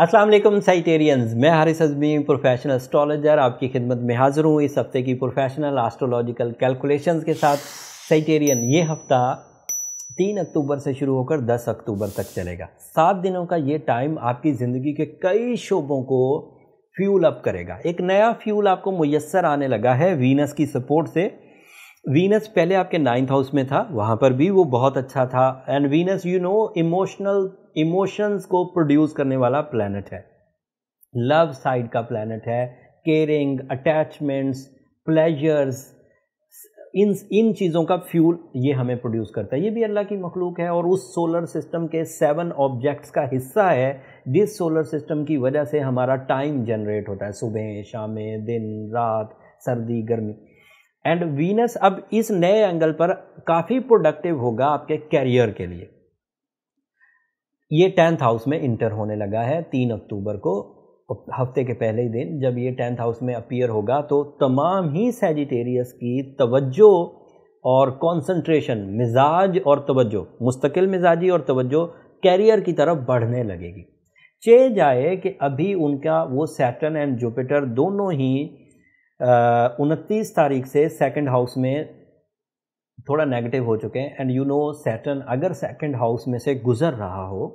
असलम साइटेरियंस मैं Haris Azmi professional astrologer आपकी खिदमत में हाज़िर हूँ इस हफ़्ते की प्रोफेशनल एस्ट्रोलॉजिकल कैलकुलेशंस के साथ साइटेरियन ये हफ़्ता तीन अक्टूबर से शुरू होकर दस अक्टूबर तक चलेगा सात दिनों का ये टाइम आपकी ज़िंदगी के कई शोबों को फ्यूल अप करेगा एक नया फ्यूल आपको मैसर आने लगा है वीनस की सपोर्ट से वीनस पहले आपके नाइन्थ हाउस में था वहाँ पर भी वो बहुत अच्छा था and Venus you know emotional emotions को प्रोड्यूस करने वाला प्लानट है लव साइड का प्लानट है केयरिंग अटैचमेंट्स प्लेजर्स इन इन चीज़ों का फ्यूल ये हमें प्रोड्यूस करता है ये भी अल्लाह की मखलूक है और उस सोलर सिस्टम के सेवन ऑब्जेक्ट्स का हिस्सा है जिस सोलर सिस्टम की वजह से हमारा टाइम जनरेट होता है सुबह शामें दिन रात सर्दी गर्मी एंड वीनस अब इस नए एंगल पर काफ़ी प्रोडक्टिव होगा आपके कैरियर के लिए ये टेंथ हाउस में इंटर होने लगा है तीन अक्टूबर को हफ्ते के पहले ही दिन जब ये टेंथ हाउस में अपीयर होगा तो तमाम ही सेजिटेरियस की तवज्जो और कंसंट्रेशन मिजाज और तवज्जो मुस्तकिल मिजाजी और तवज्जो कैरियर की तरफ बढ़ने लगेगी चे जाए कि अभी उनका वो सैटन एंड जुपिटर दोनों ही उनतीस तारीख से सेकंड हाउस में थोड़ा नेगेटिव हो चुके हैं एंड यू नो सैटर्न अगर सेकंड हाउस में से गुज़र रहा हो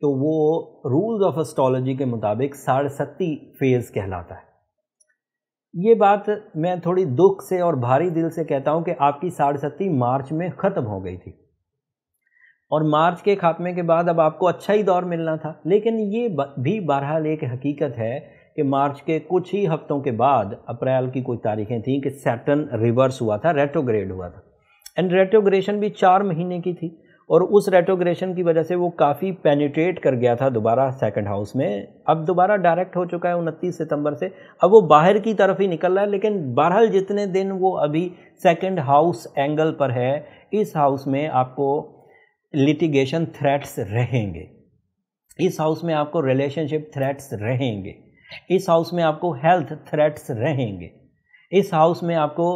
तो वो रूल्स ऑफ एस्ट्रोलॉजी के मुताबिक साढ़सत्ती फेज़ कहलाता है ये बात मैं थोड़ी दुख से और भारी दिल से कहता हूँ कि आपकी साढ़सत्ती मार्च में ख़त्म हो गई थी और मार्च के खात्मे के बाद अब आपको अच्छा ही दौर मिलना था लेकिन ये भी बहरहाल एक हकीकत है कि मार्च के कुछ ही हफ्तों के बाद अप्रैल की कुछ तारीखें थीं कि सैटर्न रिवर्स हुआ था रेट्रोग्रेड हुआ था एंड रेट्रोग्रेशन भी चार महीने की थी और उस रेट्रोग्रेशन की वजह से वो काफ़ी पेनिट्रेट कर गया था दोबारा सेकंड हाउस में अब दोबारा डायरेक्ट हो चुका है उनतीस सितंबर से अब वो बाहर की तरफ ही निकल रहा है लेकिन बहरहाल जितने दिन वो अभी सेकंड हाउस एंगल पर है इस हाउस में आपको लिटिगेशन थ्रेट्स रहेंगे इस हाउस में आपको रिलेशनशिप थ्रेट्स रहेंगे इस हाउस में आपको हेल्थ थ्रेट्स रहेंगे इस हाउस में आपको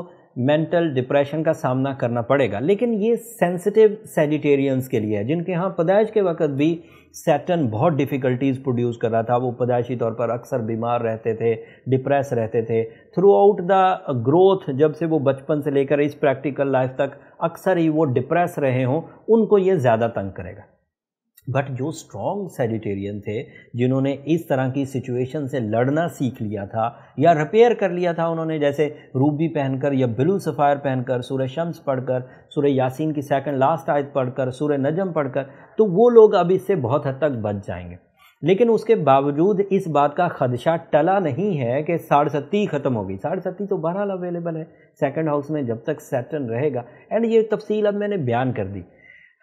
मेंटल डिप्रेशन का सामना करना पड़ेगा लेकिन ये सेंसिटिव सेजिटेरियंस के लिए है जिनके यहाँ पैदाइश के वक्त भी सैटन बहुत डिफ़िकल्टीज़ प्रोड्यूस कर रहा था वो पदाइशी तौर पर अक्सर बीमार रहते थे डिप्रेस रहते थे थ्रू आउट द ग्रोथ जब से वो बचपन से लेकर इस प्रैक्टिकल लाइफ तक अक्सर ही वो डिप्रेस रहे हों उनको ये ज़्यादा तंग करेगा बट जो स्ट्रॉन्ग सेजिटेरियन थे जिन्होंने इस तरह की सिचुएशन से लड़ना सीख लिया था या रिपेयर कर लिया था उन्होंने जैसे रूबी पहनकर या बिलू सफ़ायर पहनकर सूर्य शम्स पढ़कर सूर्य यासीन की सेकंड लास्ट आयत पढ़कर सूर्य नजम पढ़कर तो वो लोग अब इससे बहुत हद तक बच जाएंगे लेकिन उसके बावजूद इस बात का खदशा टला नहीं है कि साढ़ सत्ती ख़त्म हो गई सत्ती तो बहरहाल अवेलेबल है सेकंड हाउस में जब तक सेटन रहेगा एंड ये तफसील अब मैंने बयान कर दी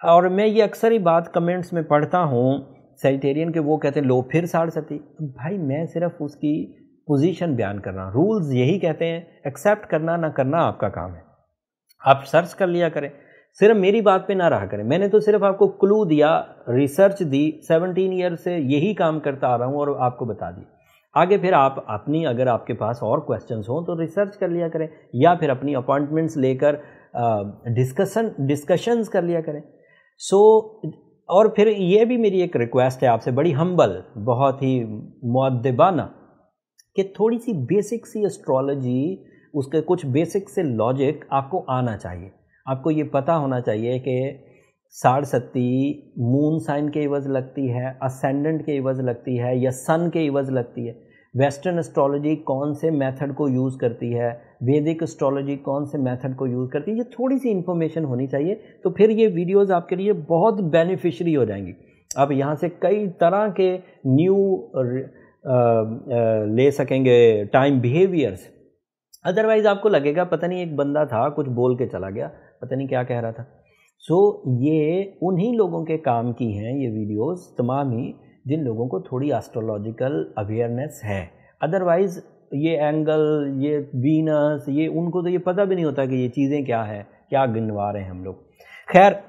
और मैं ये अक्सर ही बात कमेंट्स में पढ़ता हूँ सेजिटेरियन के वो कहते हैं लो फिर साढ़ सती तो भाई मैं सिर्फ उसकी पोजीशन बयान कर रहा हूँ रूल्स यही कहते हैं एक्सेप्ट करना ना करना आपका काम है आप सर्च कर लिया करें सिर्फ मेरी बात पे ना रहा करें मैंने तो सिर्फ आपको क्लू दिया रिसर्च दी 17 ईयर से यही काम करता आ रहा हूँ और आपको बता दी आगे फिर आप अपनी अगर आपके पास और क्वेश्चन हों तो रिसर्च कर लिया करें या फिर अपनी अपॉइंटमेंट्स लेकर डिस्कशन डिस्कशंस कर लिया करें सो और फिर ये भी मेरी एक रिक्वेस्ट है आपसे बड़ी हम्बल बहुत ही मुद्दबाना कि थोड़ी सी बेसिक सी एस्ट्रोलॉजी उसके कुछ बेसिक से लॉजिक आपको आना चाहिए आपको ये पता होना चाहिए कि सारसती मून साइन के इवज लगती है असेंडेंट के इवज लगती है या सन के इवज लगती है वेस्टर्न एस्ट्रोलॉजी कौन से मेथड को यूज़ करती है वैदिक एस्ट्रोलॉजी कौन से मेथड को यूज़ करती है ये थोड़ी सी इन्फॉर्मेशन होनी चाहिए तो फिर ये वीडियोस आपके लिए बहुत बेनिफिशरी हो जाएंगी आप यहाँ से कई तरह के न्यू uh, uh, ले सकेंगे टाइम बिहेवियर्स अदरवाइज़ आपको लगेगा पता नहीं एक बंदा था कुछ बोल के चला गया पता नहीं क्या कह रहा था सो so, ये उन्हीं लोगों के काम की हैं ये वीडियोस तमाम ही जिन लोगों को थोड़ी एस्ट्रोलॉजिकल अवेयरनेस है अदरवाइज़ ये एंगल ये वीनस ये उनको तो ये पता भी नहीं होता कि ये चीज़ें क्या है क्या गिनवा रहे हैं हम लोग खैर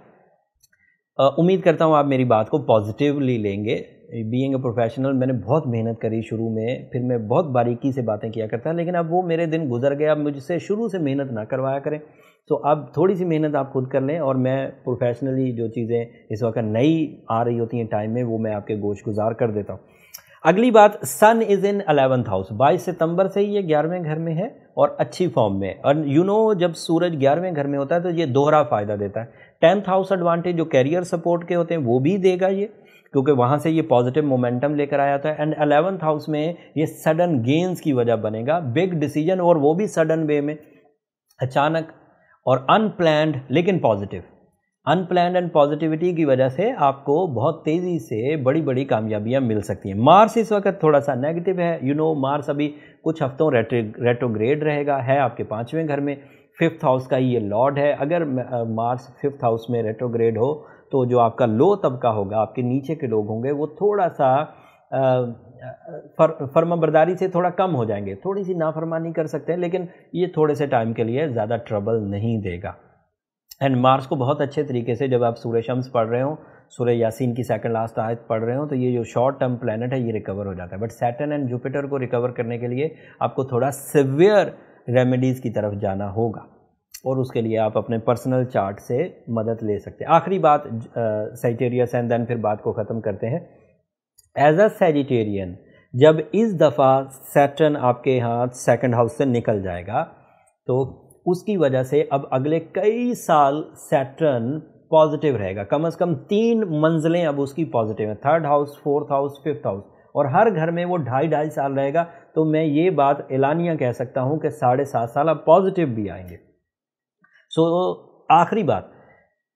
उम्मीद करता हूँ आप मेरी बात को पॉजिटिवली लेंगे बीइंग ए प्रोफेशनल मैंने बहुत मेहनत करी शुरू में फिर मैं बहुत बारीकी से बातें किया करता लेकिन अब वो मेरे दिन गुजर गए अब मुझसे शुरू से मेहनत ना करवाया करें तो अब थोड़ी सी मेहनत आप खुद कर लें और मैं प्रोफेशनली जो चीज़ें इस वक्त नई आ रही होती हैं टाइम में वो मैं आपके गोश गुजार कर देता हूँ अगली बात Sun is in eleventh house 22 सितंबर से ही ये ग्यारहवें घर में है और अच्छी फॉर्म में और यू नो जब सूरज ग्यारहवें घर में होता है तो ये दोहरा फायदा देता है टेंथ हाउस एडवांटेज जो कैरियर सपोर्ट के होते हैं वो भी देगा ये क्योंकि वहाँ से ये पॉजिटिव मोमेंटम लेकर आया था एंड अलेवंथ हाउस में ये सडन गेंस की वजह बनेगा बिग डिसीजन और वो भी सडन वे में अचानक और अनप्लैंड लेकिन पॉजिटिव अनप्लान एंड पॉजिटिविटी की वजह से आपको बहुत तेज़ी से बड़ी बड़ी कामयाबियां मिल सकती हैं मार्स इस वक्त थोड़ा सा नेगेटिव है यू नो मार्स अभी कुछ हफ्तों रेट्रोग्रेड रहेगा है आपके पाँचवें घर में फिफ्थ हाउस का ये लॉर्ड है अगर मार्स फिफ्थ हाउस में रेट्रोग्रेड हो तो जो आपका लो तबका होगा आपके नीचे के लोग होंगे वो थोड़ा सा फर, फर्माबरदारी से थोड़ा कम हो जाएंगे थोड़ी सी नाफरमानी कर सकते हैं लेकिन ये थोड़े से टाइम के लिए ज़्यादा ट्रबल नहीं देगा एंड मार्स को बहुत अच्छे तरीके से जब आप सूर्य शम्स पढ़ रहे हो सूर्य यासीन की सेकंड लास्ट आयत पढ़ रहे हो तो ये जो शॉर्ट टर्म प्लानट है ये रिकवर हो जाता है बट सैटन एंड जुपिटर को रिकवर करने के लिए आपको थोड़ा सिवियर रेमेडीज़ की तरफ जाना होगा और उसके लिए आप अपने पर्सनल चार्ट से मदद ले सकते हैं आखिरी बात सैजिटेरियस एंड देन फिर बात को ख़त्म करते हैं एज अ सैजिटेरियन जब इस दफ़ा सैटन आपके हाथ सेकंड हाउस से निकल जाएगा तो उसकी वजह से अब अगले कई साल सैटर्न पॉजिटिव रहेगा कम से कम तीन मंजिलें अब उसकी पॉजिटिव हैं third house fourth house fifth house और हर घर में वो ढाई ढाई साल रहेगा तो मैं ये बात एलानिया कह सकता हूँ कि साढ़े सात साल अब पॉजिटिव भी आएंगे सो so, आखिरी बात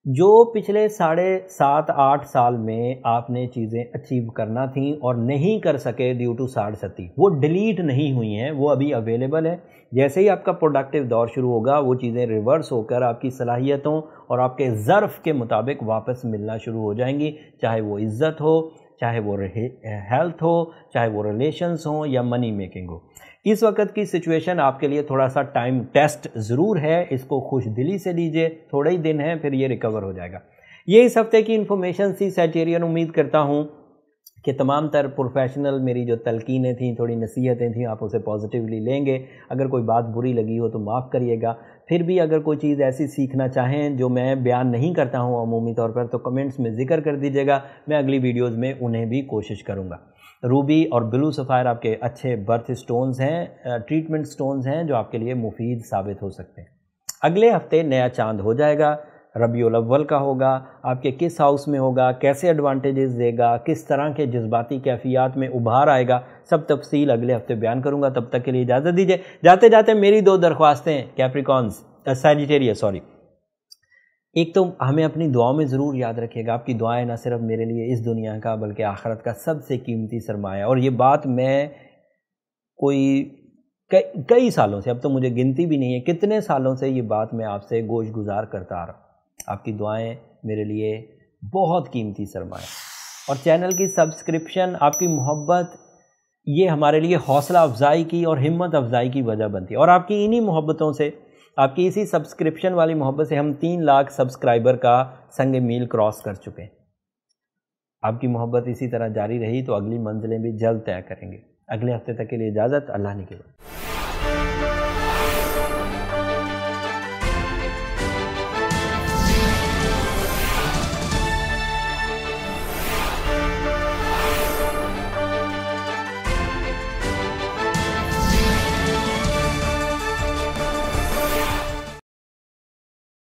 जो पिछले साढ़े सात आठ साल में आपने चीज़ें अचीव करना थी और नहीं कर सके ड्यू टू साढ़ सती वो डिलीट नहीं हुई हैं वो अभी अवेलेबल है जैसे ही आपका प्रोडक्टिव दौर शुरू होगा वो चीज़ें रिवर्स होकर आपकी सलाहियतों और आपके ज़र्फ़ के मुताबिक वापस मिलना शुरू हो जाएंगी चाहे वो इज़्ज़त हो चाहे वो हेल्थ हो चाहे वो रिलेशंस हो या मनी मेकिंग हो इस वक्त की सिचुएशन आपके लिए थोड़ा सा टाइम टेस्ट ज़रूर है इसको खुश दिली से लीजिए थोड़े ही दिन हैं फिर ये रिकवर हो जाएगा ये इस हफ्ते की इन्फॉर्मेशन सी सैटेरियन उम्मीद करता हूँ कि तमाम तर प्रोफेशनल मेरी जो तलकिनें थी थोड़ी नसीहतें थी आप उसे पॉजिटिवली लेंगे अगर कोई बात बुरी लगी हो तो माफ़ करिएगा फिर भी अगर कोई चीज़ ऐसी सीखना चाहें जो मैं बयान नहीं करता हूँ अमूमी तौर पर तो कमेंट्स में ज़िक्र कर दीजिएगा मैं अगली वीडियोज़ में उन्हें भी कोशिश करूँगा रूबी और ब्लू सफ़ायर आपके अच्छे बर्थ स्टोन्स हैं ट्रीटमेंट स्टोन्स हैं जो आपके लिए मुफीद साबित हो सकते हैं अगले हफ्ते नया चांद हो जाएगा रबी अव्वल का होगा आपके किस हाउस में होगा कैसे एडवांटेजेस देगा किस तरह के जज्बाती कैफियात में उभार आएगा सब तफसील अगले हफ्ते बयान करूँगा तब तक के लिए इजाज़त दीजिए जाते जाते मेरी दो दरख्वास्तें कैप्रिकॉन्स सैजिटेरिया सॉरी एक तो हमें अपनी दुआओं में ज़रूर याद रखिएगा आपकी दुआएँ ना सिर्फ मेरे लिए इस दुनिया का बल्कि आखरत का सबसे कीमती सरमाया और ये बात मैं कोई कई सालों से अब तो मुझे गिनती भी नहीं है कितने सालों से ये बात मैं आपसे गोश गुजार करता आ रहा हूँ आपकी दुआएं मेरे लिए बहुत कीमती सरमाए और चैनल की सब्सक्रिप्शन आपकी मोहब्बत ये हमारे लिए हौसला अफजाई की और हिम्मत अफजाई की वजह बनती है और आपकी इन्हीं मोहब्बतों से आपकी इसी सब्सक्रिप्शन वाली मोहब्बत से हम तीन लाख सब्सक्राइबर का संग मील क्रॉस कर चुके हैं आपकी मोहब्बत इसी तरह जारी रही तो अगली मंजिलें भी जल्द तय करेंगे अगले हफ्ते तक के लिए इजाज़त अल्लाह ने के बाद